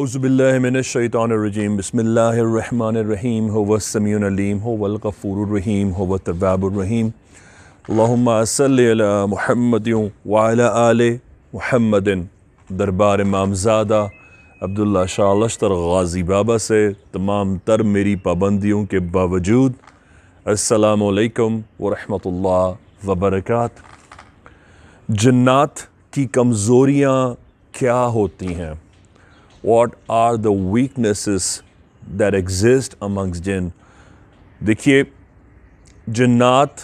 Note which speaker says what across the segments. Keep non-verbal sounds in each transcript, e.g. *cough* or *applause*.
Speaker 1: आउज़बिल्लिनशैतरजीम बसमीम होवसमीम होवलकफ़ूररहीम होवतवाबरहीम अल्लासल महमद वाल महमदिन दरबार मामजादा अब्दुल्ला शाह लश्तर गाजी बाबा से तमाम तर मेरी पाबंदियों के बावजूद असलकम वरहमल वबरक जन्नात की कमज़ोरियाँ क्या होती हैं what are the weakness that exist amongst jinn देखिए जन्नात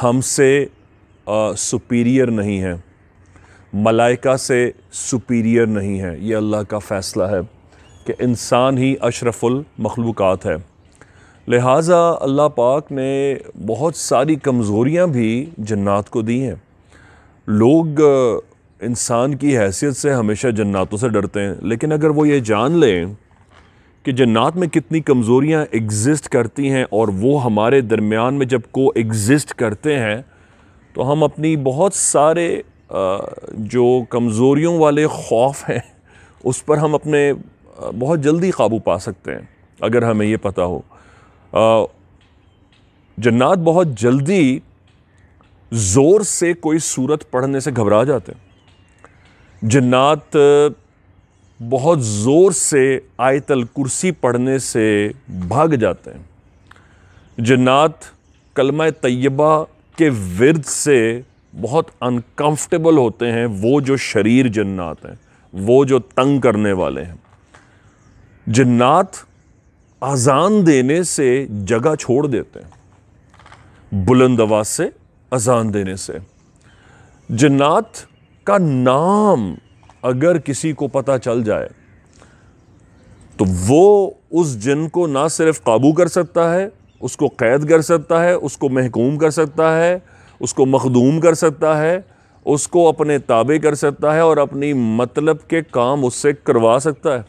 Speaker 1: हमसे सुपीरियर नहीं है मलाइका से सुपीरियर नहीं है ये अल्लाह का फ़ैसला है कि इंसान ही अशरफुल मखलूक़ात है लिहाजा अल्लाह पाक ने बहुत सारी कमज़ोरियाँ भी जन्नात को दी हैं लोग इंसान की हैसियत से हमेशा जन्नातों से डरते हैं लेकिन अगर वो ये जान लें कि जन्नात में कितनी कमज़ोरियाँ एग्जिस्ट करती हैं और वो हमारे दरमियान में जब को एग्जिस्ट करते हैं तो हम अपनी बहुत सारे जो कमज़ोरियों वाले खौफ हैं उस पर हम अपने बहुत जल्दी काबू पा सकते हैं अगर हमें ये पता हो जन्नात बहुत जल्दी ज़ोर से कोई सूरत पढ़ने से घबरा जाते हैं जन्नात बहुत ज़ोर से आयतल कुर्सी पढ़ने से भाग जाते हैं जन्नात कलमा तैयबा के विरद से बहुत अनकंफर्टेबल होते हैं वो जो शरीर जन्नात हैं वो जो तंग करने वाले हैं जन्नात अजान देने से जगह छोड़ देते हैं बुलंद आवाज से अजान देने से जन्नात का नाम अगर किसी को पता चल जाए तो वो उस जिन को ना सिर्फ काबू कर सकता है उसको कैद कर सकता है उसको महकूम कर सकता है उसको मखदूम कर सकता है उसको अपने ताबे कर सकता है और अपनी मतलब के काम उससे करवा सकता है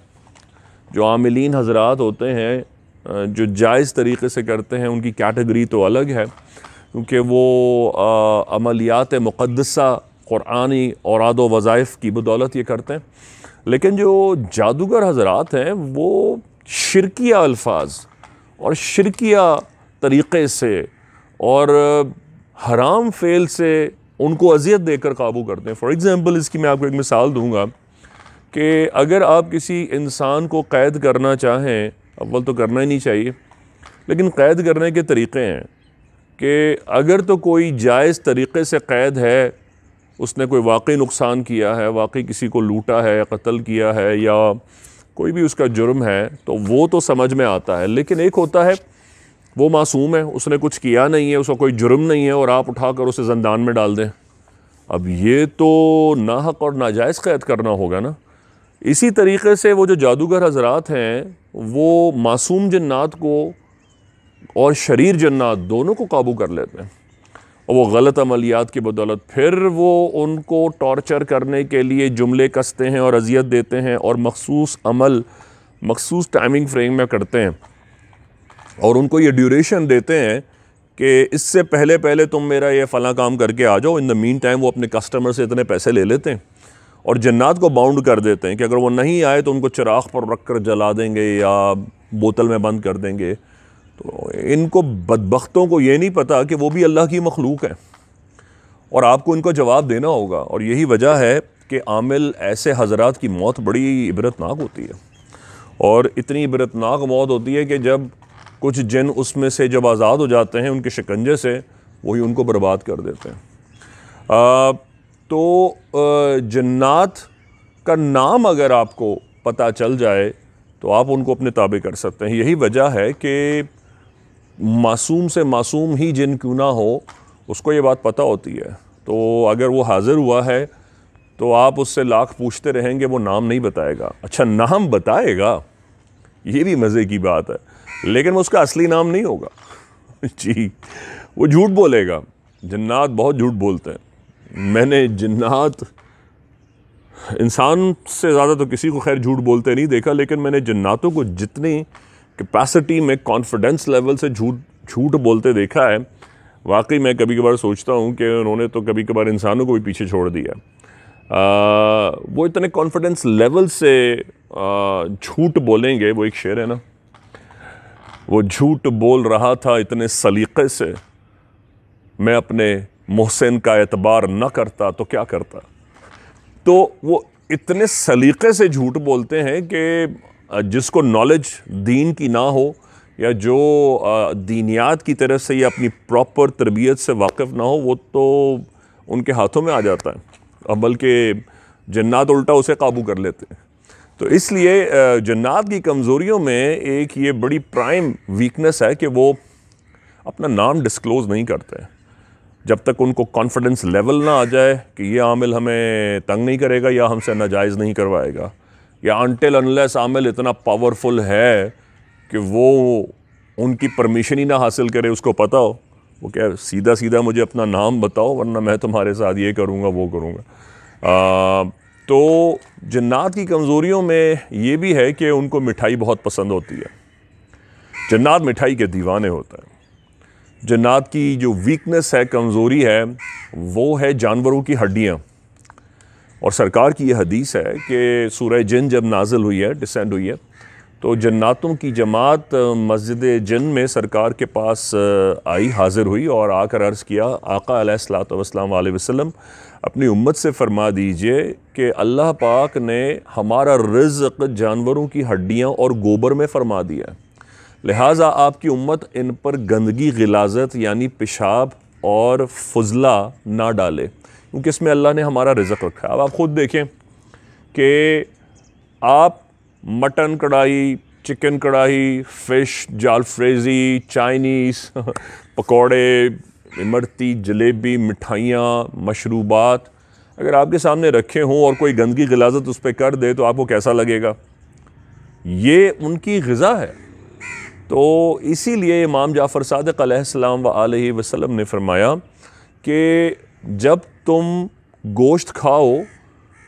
Speaker 1: जो आमिलीन हजरात होते हैं जो जायज़ तरीके से करते हैं उनकी कैटेगरी तो अलग है क्योंकि वो अमलियात मुक़दसा क़ुरानी और आद वज़ाइफ़ की बदौलत ये करते हैं लेकिन जो जादूगर हजरात हैं वो शिरकिया अल्फाज और शिरकिया तरीक़े से और हराम फेल से उनको अजियत देकर काबू करते हैं फॉर एग्ज़ाम्पल इसकी मैं आपको एक मिसाल दूँगा कि अगर आप किसी इंसान को कैद करना चाहें अव्वल तो करना ही नहीं चाहिए लेकिन कैद करने के तरीक़े हैं कि अगर तो कोई जायज़ तरीक़े से कैद है उसने कोई वाकई नुकसान किया है वाकई किसी को लूटा है कत्ल किया है या कोई भी उसका जुर्म है तो वो तो समझ में आता है लेकिन एक होता है वो मासूम है उसने कुछ किया नहीं है उसका कोई जुर्म नहीं है और आप उठा कर उसे जंदान में डाल दें अब ये तो नाहक और नाजायज़ क़ैद करना होगा ना इसी तरीके से वो जो जादूगर हजरात हैं वो मासूम जन्नात को और शरीर जन्नात दोनों को काबू कर लेते हैं और वो गलत अमलियात की बदौलत फिर वो उनको टॉर्चर करने के लिए जुमले कसते हैं और अजियत देते हैं और मखसूस अमल मखसूस टाइमिंग फ्रेम में करते हैं और उनको ये ड्यूरेशन देते हैं कि इससे पहले पहले तुम मेरा ये फ़लाँ काम करके आ जाओ इन द मीन टाइम वो अपने कस्टमर से इतने पैसे ले लेते हैं और जन्नात को बाउंड कर देते हैं कि अगर वो नहीं आए तो उनको चिराग पर रख कर जला देंगे या बोतल में बंद कर देंगे तो इनको बदबख्तों को ये नहीं पता कि वो भी अल्लाह की मखलूक है और आपको इनको जवाब देना होगा और यही वजह है कि आमिल ऐसे हजरात की मौत बड़ी इबरतनाक होती है और इतनी इबरतनाक मौत होती है कि जब कुछ जिन उसमें से जब आज़ाद हो जाते हैं उनके शिकंजे से वही उनको बर्बाद कर देते हैं आ, तो जन्नात का नाम अगर आपको पता चल जाए तो आप उनको अपने ताबे कर सकते हैं यही वजह है कि मासूम से मासूम ही जिन क्यों ना हो उसको ये बात पता होती है तो अगर वो हाज़िर हुआ है तो आप उससे लाख पूछते रहेंगे वो नाम नहीं बताएगा अच्छा नाम बताएगा ये भी मज़े की बात है लेकिन उसका असली नाम नहीं होगा *laughs* जी वो झूठ बोलेगा जन्नात बहुत झूठ बोलते हैं मैंने जन्नात इंसान से ज़्यादा तो किसी को खैर झूठ बोलते नहीं देखा लेकिन मैंने जन्नातों को जितनी कैपेसिटी में कॉन्फिडेंस लेवल से झूठ झूठ बोलते देखा है वाकई मैं कभी कभार सोचता हूँ कि उन्होंने तो कभी कभार इंसानों को भी पीछे छोड़ दिया आ, वो इतने कॉन्फिडेंस लेवल से झूठ बोलेंगे वो एक शेर है ना वो झूठ बोल रहा था इतने सलीक़े से मैं अपने मोहसिन का एतबार न करता तो क्या करता तो वो इतने सलीक़े से झूठ बोलते हैं कि जिसको नॉलेज दीन की ना हो या जो दीनियात की तरह से या अपनी प्रॉपर तरबियत से वाकिफ़ ना हो वो तो उनके हाथों में आ जाता है बल्कि जन्नात उल्टा उसे काबू कर लेते हैं तो इसलिए जन्नात की कमज़ोरियों में एक ये बड़ी प्राइम वीकनेस है कि वो अपना नाम डिस्क्लोज़ नहीं करते जब तक उनको कॉन्फिडेंस लेवल ना आ जाए कि ये आमिल हमें तंग नहीं करेगा या हमसे नाजायज़ नहीं करवाएगा या अनटिल अनलेस आमिल इतना पावरफुल है कि वो उनकी परमिशन ही ना हासिल करे उसको पता हो वो क्या सीधा सीधा मुझे अपना नाम बताओ वरना मैं तुम्हारे साथ ये करूँगा वो करूँगा तो जन्नात की कमज़ोरियों में ये भी है कि उनको मिठाई बहुत पसंद होती है जन्नात मिठाई के दीवाने होते हैं जन्नात की जो वीकनेस है कमज़ोरी है वो है जानवरों की हड्डियाँ और सरकार की यह हदीस है कि सूर्य जिन जब नाजिल हुई है डिसेंड हुई है तो जन्नातों की जमात मस्जिद जिन में सरकार के पास आई हाज़िर हुई और आकर अर्ज़ किया आका सलातम वसलम अपनी उम्मत से फरमा दीजिए कि अल्लाह पाक ने हमारा रिज़्क जानवरों की हड्डियाँ और गोबर में फरमा दिया लिहाजा आपकी उम्मत इन पर गंदगी गिलाजत यानी पेशाब और फजला ना डाले क्योंकि इसमें अल्लाह ने हमारा रिजक रखा है अब आप ख़ुद देखें कि आप मटन कढ़ाई चिकन कढ़ाई फ़िश जाल फ्रेज़ी चाइनीस *laughs* पकौड़े इमरती जलेबी मिठाइयाँ मशरूबात अगर आपके सामने रखे हों और कोई गंदगी गलाजत उस पर कर दे तो आपको कैसा लगेगा ये उनकी गज़ा है तो इसीलिए इमाम जाफ़र सदक व वसलम ने फरमाया कि जब तुम गोश्त खाओ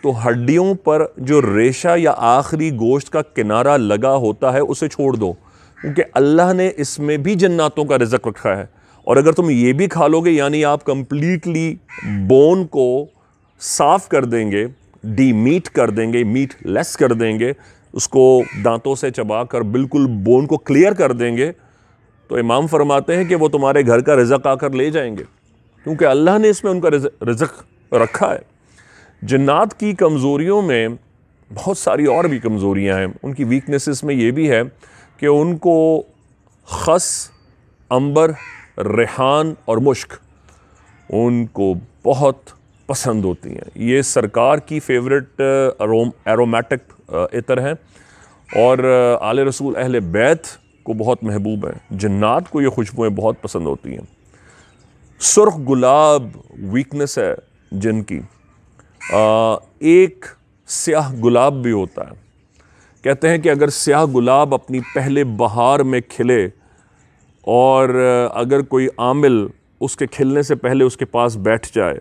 Speaker 1: तो हड्डियों पर जो रेशा या आखिरी गोश्त का किनारा लगा होता है उसे छोड़ दो क्योंकि अल्लाह ने इसमें भी जन्नातों का रिजक रखा है और अगर तुम ये भी खा लोगे यानी आप कम्प्लीटली बोन को साफ़ कर देंगे डी मीट कर देंगे मीट लेस कर देंगे उसको दांतों से चबा कर बिल्कुल बोन को क्लियर कर देंगे तो इमाम फरमाते हैं कि वो तुम्हारे घर का रिजक आकर ले जाएंगे क्योंकि अल्लाह ने इसमें उनका रिजक रखा है जन्नात की कमज़ोरियों में बहुत सारी और भी कमज़ोरियाँ हैं उनकी वीकनेसेस में ये भी है कि उनको खस अंबर रेहान और मुश्क उनको बहुत पसंद होती हैं ये सरकार की फेवरेट अरोम एरोमेटिक इतर हैं और uh, आल रसूल अहले बैत को बहुत महबूब हैं जन्नात को ये खुशबुएँ बहुत पसंद होती हैं सुर्ख गुलाब वीकनेस है जिनकी एक स्याह गुलाब भी होता है कहते हैं कि अगर स्याह गुलाब अपनी पहले बहार में खिले और अगर कोई आमिल उसके खिलने से पहले उसके पास बैठ जाए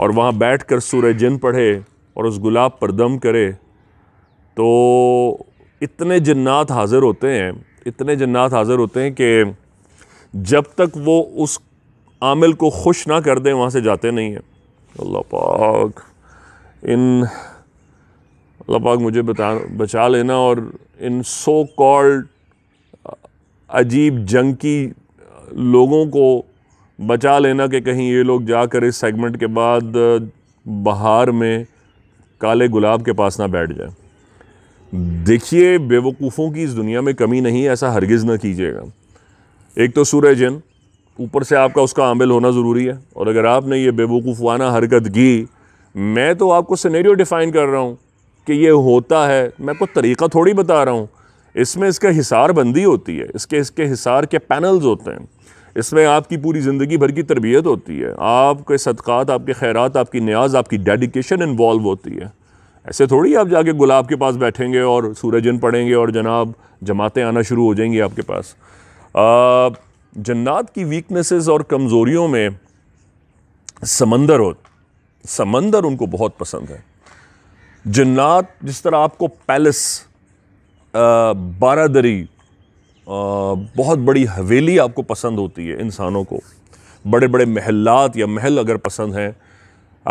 Speaker 1: और वहाँ बैठ कर सूर्य जिन पढ़े और उस गुलाब पर दम करे तो इतने जन्नात हाज़िर होते हैं इतने जन्नात हाज़िर होते हैं कि जब तक वो उस आमिल को खुश ना कर दें वहाँ से जाते नहीं हैं अल्लाह पाक इन अल्लाह पाक मुझे बता बचा लेना और इन सो कॉल्ड अजीब जंग की लोगों को बचा लेना कि कहीं ये लोग जाकर इस सेगमेंट के बाद बाहर में काले गुलाब के पास ना बैठ जाए देखिए बेवकूफ़ों की इस दुनिया में कमी नहीं ऐसा हरगिज़ ना कीजिएगा एक तो सूर्य जन ऊपर से आपका उसका आमिल होना ज़रूरी है और अगर आपने ये बेवकूफ़ाना हरकत की मैं तो आपको सिनेरियो डिफ़ाइन कर रहा हूँ कि ये होता है मैं आपको तरीक़ा थोड़ी बता रहा हूँ इसमें इसका हिसार बंदी होती है इसके इसके हिसार के पैनल्स होते हैं इसमें आपकी पूरी ज़िंदगी भर की तरबियत होती है आपके सदक़ात आपके खैरत आपकी न्याज आपकी डेडिकेशन इन्वॉल्व होती है ऐसे थोड़ी आप जाके गुलाब के पास बैठेंगे और सूरजन पढ़ेंगे और जनाब जमातें आना शुरू हो जाएंगी आपके पास आ, जन्नात की वीकनेसेस और कमज़ोरियों में समंदर हो समंदर उनको बहुत पसंद है जन्नात जिस तरह आपको पैलेस बारादरी बहुत बड़ी हवेली आपको पसंद होती है इंसानों को बड़े बड़े महलात या महल अगर पसंद हैं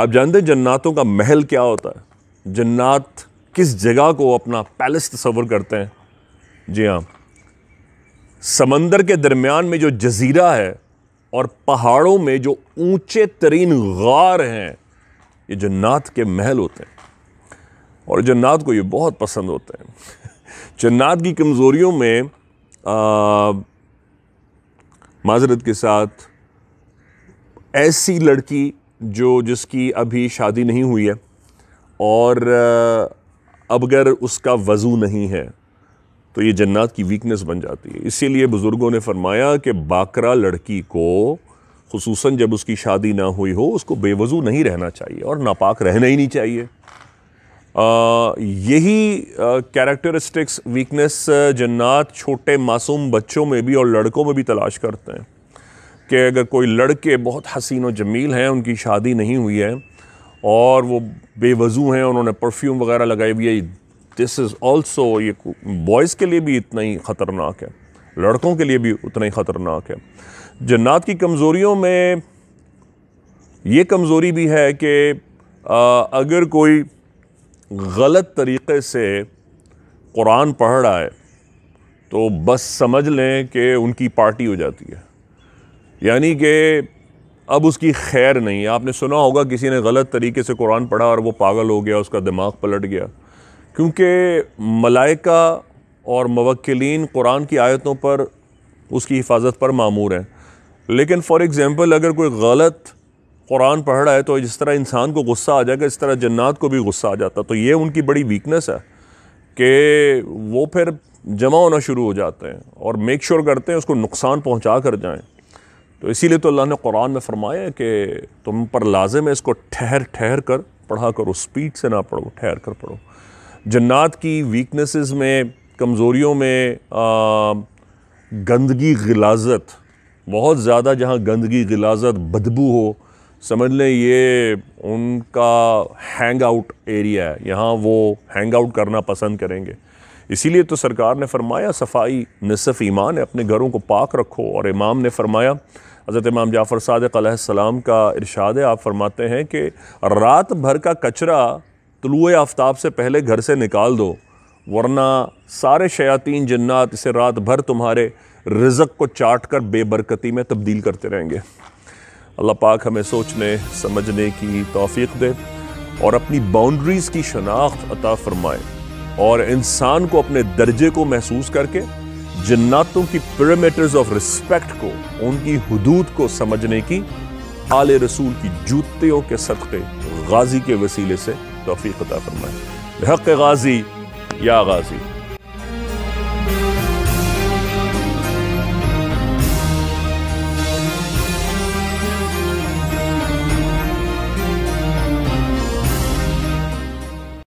Speaker 1: आप जानते हैं जन्नातों का महल क्या होता है जन्नात किस जगह को अपना पैलेस तस्वर करते हैं जी हाँ समंदर के दरमियान में जो जजीरा है और पहाड़ों में जो ऊंचे तरीन गार हैं ये जन्नात के महल होते हैं और जन्नात को ये बहुत पसंद होते हैं *laughs* जन्नात की कमज़ोरियों में माजरत के साथ ऐसी लड़की जो जिसकी अभी शादी नहीं हुई है और अब अगर उसका वज़ू नहीं है तो ये जन्नात की वीकनेस बन जाती है इसीलिए बुज़ुर्गों ने फरमाया कि बाकरा लड़की को खसूस जब उसकी शादी ना हुई हो उसको बेवजू नहीं रहना चाहिए और नापाक रहना ही नहीं चाहिए यही कैरेक्टरिस्टिक्स वीकनेस जन्नात छोटे मासूम बच्चों में भी और लड़कों में भी तलाश करते हैं कि अगर कोई लड़के बहुत हसीन और जमील हैं उनकी शादी नहीं हुई है और वो बेवजू हैं उन्होंने परफ्यूम वगैरह लगाई हुई है दिस इज़ ऑल्सो ये बॉयज़ के लिए भी इतना ही ख़तरनाक है लड़कों के लिए भी उतना ही ख़तरनाक है जन्नात की कमज़ोरियों में ये कमज़ोरी भी है कि अगर कोई गलत तरीक़े से कुरान पढ़ रहा है तो बस समझ लें कि उनकी पार्टी हो जाती है यानी कि अब उसकी खैर नहीं है आपने सुना होगा किसी ने गलत तरीके से कुरान पढ़ा और वो पागल हो गया उसका दिमाग पलट गया क्योंकि मलाइका और मवक्लिन कुरान की आयतों पर उसकी हिफाजत पर मामूर हैं लेकिन फ़ॉर एग्ज़ाम्पल अगर कोई गलत कुरान पढ़ रहा है तो जिस तरह इंसान को गुस्सा आ जाएगा इस तरह जन्नात को भी गुस्सा आ जाता तो ये उनकी बड़ी वीकनेस है कि वो फिर जमा होना शुरू हो जाते हैं और मेक श्योर sure करते हैं उसको नुकसान पहुंचा कर जाएं तो इसीलिए तो अल्लाह ने कुरान में फरमाया कि तुम पर लाजिम है इसको ठहर ठहर कर पढ़ा करो स्पीड से ना पढ़ो ठहर कर पढ़ो जन्नात की वीकनेसेस में कमज़ोरियों में गंदगी गलाजत बहुत ज़्यादा जहाँ गंदगी गलाजत बदबू हो समझ लें ये उनका हैंग आउट एरिया है यहाँ वो हैंग आउट करना पसंद करेंगे इसीलिए तो सरकार ने फरमाया सफाई नसफ़ ईमान है अपने घरों को पाक रखो और इमाम ने फरमाया हज़रत इमाम जाफ़र सदक का इरशाद है आप फरमाते हैं कि रात भर का कचरा तलुए आफ्ताब से पहले घर से निकाल दो वरना सारे शयातीन जन्नात इसे रात भर तुम्हारे रिजक को चाट कर बेबरकती में तब्दील करते रहेंगे अल्लाह पाक हमें सोचने समझने की तोफ़ी दे और अपनी बाउंड्रीज़ की शनाख्त अता फरमाए और इंसान को अपने दर्जे को महसूस करके जन्नातों की पैरामीटर्स ऑफ रिस्पेक्ट को उनकी हदूद को समझने की आल रसूल की जूतियों के सदक़े गाजी के वसीले से توفيق قد أفرمه بحق غازي يا غازي